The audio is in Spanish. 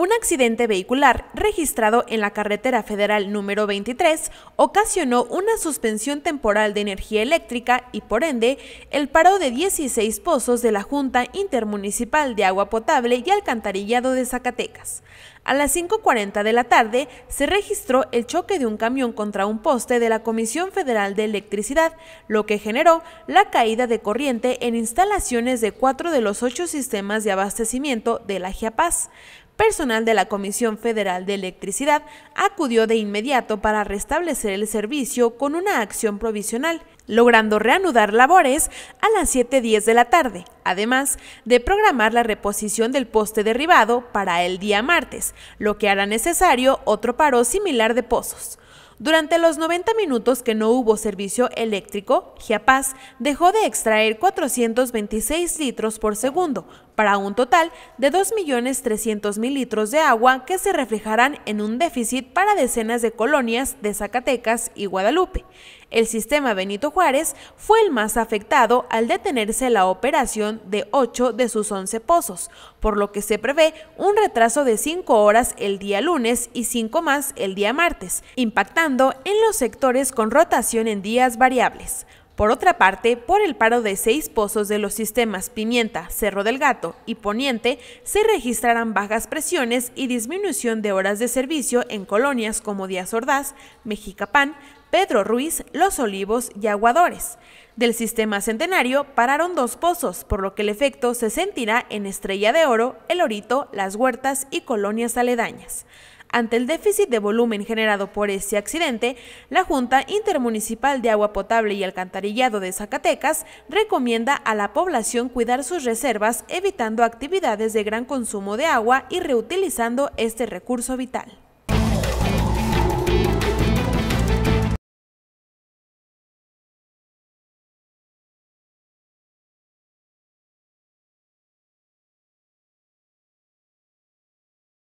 Un accidente vehicular registrado en la carretera federal número 23 ocasionó una suspensión temporal de energía eléctrica y por ende el paro de 16 pozos de la Junta Intermunicipal de Agua Potable y Alcantarillado de Zacatecas. A las 5.40 de la tarde se registró el choque de un camión contra un poste de la Comisión Federal de Electricidad, lo que generó la caída de corriente en instalaciones de cuatro de los ocho sistemas de abastecimiento de la GIAPAS personal de la Comisión Federal de Electricidad acudió de inmediato para restablecer el servicio con una acción provisional, logrando reanudar labores a las 7.10 de la tarde, además de programar la reposición del poste derribado para el día martes, lo que hará necesario otro paro similar de pozos. Durante los 90 minutos que no hubo servicio eléctrico, Giapaz dejó de extraer 426 litros por segundo, para un total de 2.300.000 litros de agua que se reflejarán en un déficit para decenas de colonias de Zacatecas y Guadalupe. El sistema Benito Juárez fue el más afectado al detenerse la operación de 8 de sus 11 pozos, por lo que se prevé un retraso de 5 horas el día lunes y 5 más el día martes, impactando en los sectores con rotación en días variables. Por otra parte, por el paro de seis pozos de los sistemas Pimienta, Cerro del Gato y Poniente, se registrarán bajas presiones y disminución de horas de servicio en colonias como Díaz Ordaz, Mexicapán, Pedro Ruiz, Los Olivos y Aguadores. Del sistema centenario pararon dos pozos, por lo que el efecto se sentirá en Estrella de Oro, El Orito, Las Huertas y colonias aledañas. Ante el déficit de volumen generado por este accidente, la Junta Intermunicipal de Agua Potable y Alcantarillado de Zacatecas recomienda a la población cuidar sus reservas evitando actividades de gran consumo de agua y reutilizando este recurso vital.